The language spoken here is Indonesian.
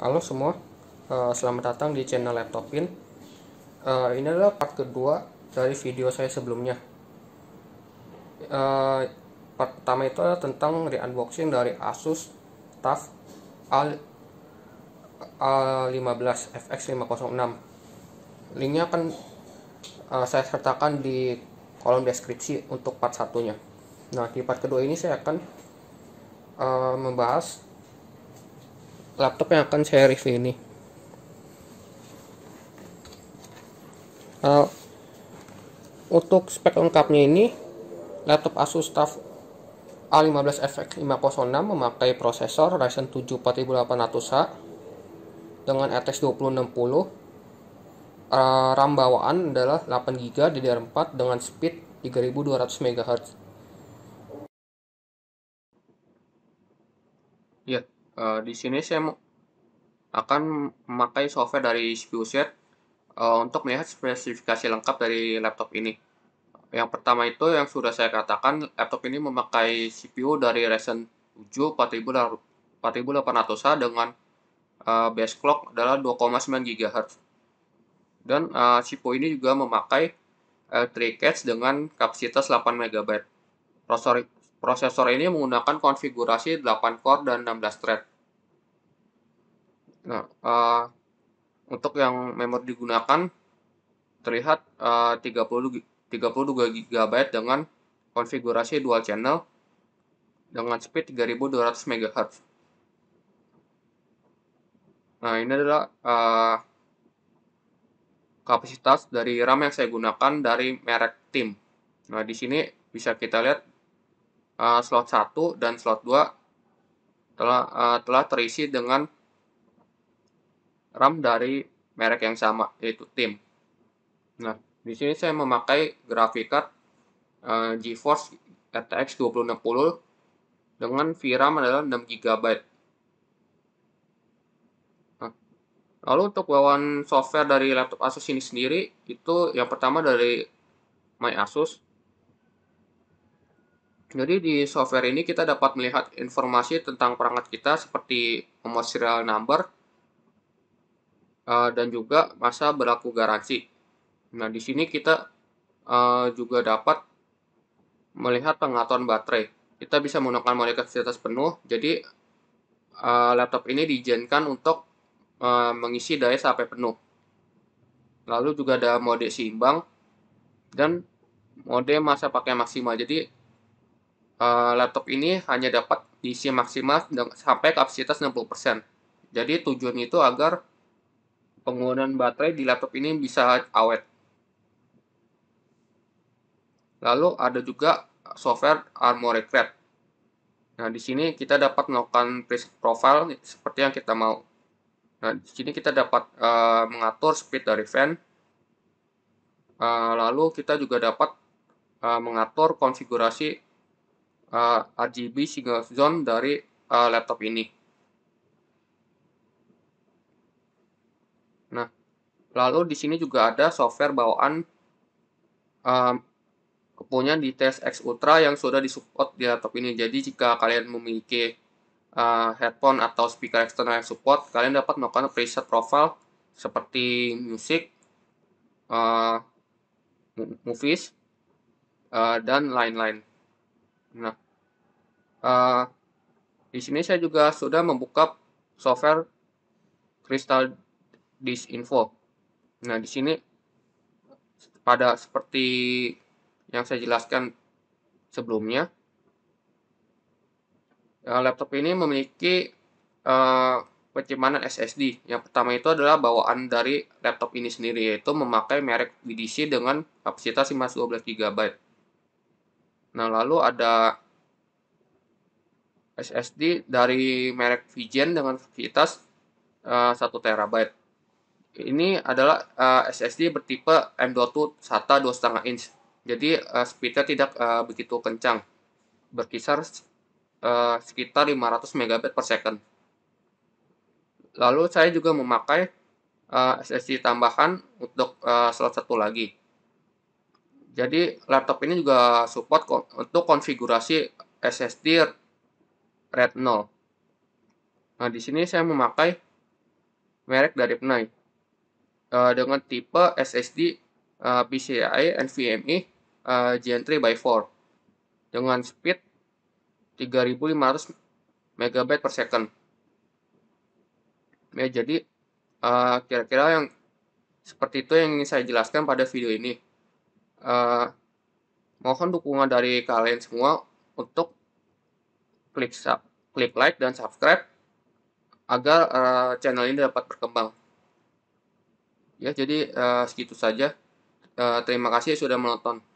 Halo semua, eh, selamat datang di channel Laptopin. Eh, ini adalah part kedua dari video saya sebelumnya. Eh, part pertama itu adalah tentang re-unboxing dari Asus TUF A15 FX506. Linknya akan saya sertakan di kolom deskripsi untuk part satunya. Nah, di part kedua ini saya akan membahas laptop yang akan saya review ini uh, untuk spek lengkapnya ini laptop Asus TUF A15FX 506 memakai prosesor Ryzen 7 4800H dengan RTX 2060 uh, RAM bawaan adalah 8GB DDR4 dengan speed 3200 MHz ya Eh, di sini saya akan memakai software dari SpuSet uh, eh, untuk melihat spesifikasi lengkap dari laptop ini. Yang pertama itu yang sudah saya katakan, laptop ini memakai CPU dari Ryzen 7 4800 a dengan uh, base clock adalah 2,9 GHz. Dan uh, CPU ini juga memakai L3 Cache dengan kapasitas 8 MB. Prosesor Prosesor ini menggunakan konfigurasi 8 core dan 16 thread. Nah, uh, untuk yang memori digunakan terlihat uh, 32 GB dengan konfigurasi dual channel dengan speed 3200 MHz. Nah, ini adalah uh, kapasitas dari RAM yang saya gunakan dari merek Tim. Nah, di sini bisa kita lihat Eh, slot 1 dan slot 2 telah, uh, telah terisi dengan RAM dari merek yang sama, yaitu TIM. Nah, di sini saya memakai graphic card uh, GeForce RTX 2060 dengan VRAM adalah 6 GB. Nah, lalu untuk bawaan software dari laptop Asus ini sendiri itu yang pertama dari My Asus jadi di software ini kita dapat melihat informasi tentang perangkat kita seperti nomor serial number eh, dan juga masa berlaku garansi. Nah, di sini kita eh, juga dapat melihat pengaturan baterai. Kita bisa menggunakan mode kapasitas penuh. Jadi eh, laptop ini diizinkan untuk mengisi daya sampai penuh. Lalu juga ada mode seimbang dan mode masa pakai maksimal. Jadi Eh, laptop ini hanya dapat diisi maksimal sampai kapasitas 60%. Jadi tujuan itu agar penggunaan baterai di laptop ini bisa awet. Lalu ada juga software Armory Crate. Nah, di sini kita dapat melakukan preset profile seperti yang kita mau. Nah, di sini kita dapat uh, mengatur speed dari fan. Uh, lalu kita juga dapat uh, mengatur konfigurasi uh, eh, RGB single zone dari uh, laptop ini. Nah, lalu di sini juga ada software bawaan uh, punya di X Ultra yang sudah disupport di laptop ini. Jadi jika kalian memiliki uh, headphone atau speaker eksternal yang support, kalian dapat melakukan preset profile seperti musik, uh, movies, uh, dan lain-lain. Nah, uh, di sini saya juga sudah membuka software Crystal Disk Info. Nah, di sini pada seperti yang saya jelaskan sebelumnya, uh, laptop ini memiliki uh, eh, penyimpanan SSD. Yang pertama itu adalah bawaan dari laptop ini sendiri, yaitu memakai merek WDC dengan kapasitas 512 GB. Nah, lalu ada SSD dari merek Vigen dengan kapasitas uh, eh, terabyte. Ini adalah uh, eh, SSD bertipe M.2 SATA 2,5 inch. Jadi uh, speednya tidak uh, begitu kencang. Berkisar uh, sekitar 500 megabit per second. Lalu saya juga memakai uh, SSD tambahan untuk uh, slot satu lagi. Jadi laptop ini juga support ko untuk konfigurasi SSD Red 0. Nah, di sini saya memakai merek dari Pnai uh, dengan tipe SSD uh, eh, PCIe NVMe uh, Gen 3 x 4 dengan speed 3500 MB per second. Ya, jadi eh, kira-kira uh, yang seperti itu yang ingin saya jelaskan pada video ini uh, mohon dukungan dari kalian semua untuk klik sub, klik like dan subscribe agar uh, channel ini dapat berkembang. Ya, jadi uh, segitu saja. Uh, terima kasih sudah menonton.